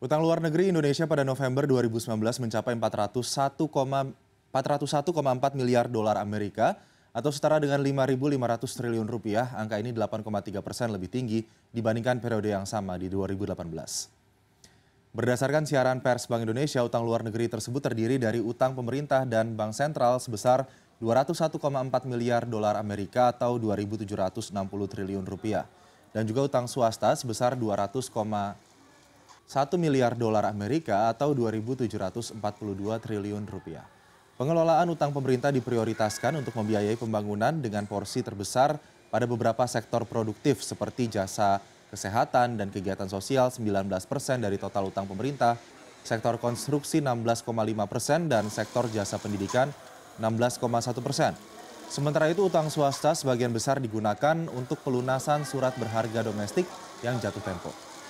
Utang luar negeri Indonesia pada November 2019 mencapai 401,4 miliar dolar Amerika atau setara dengan 5.500 triliun rupiah. Angka ini 8,3 persen lebih tinggi dibandingkan periode yang sama di 2018. Berdasarkan siaran pers Bank Indonesia, utang luar negeri tersebut terdiri dari utang pemerintah dan bank sentral sebesar 201,4 miliar dolar Amerika atau 2.760 triliun rupiah dan juga utang swasta sebesar 200, 1 miliar dolar Amerika atau 2.742 triliun rupiah. Pengelolaan utang pemerintah diprioritaskan untuk membiayai pembangunan dengan porsi terbesar pada beberapa sektor produktif seperti jasa kesehatan dan kegiatan sosial 19 persen dari total utang pemerintah, sektor konstruksi 16,5 persen, dan sektor jasa pendidikan 16,1 persen. Sementara itu utang swasta sebagian besar digunakan untuk pelunasan surat berharga domestik yang jatuh tempo.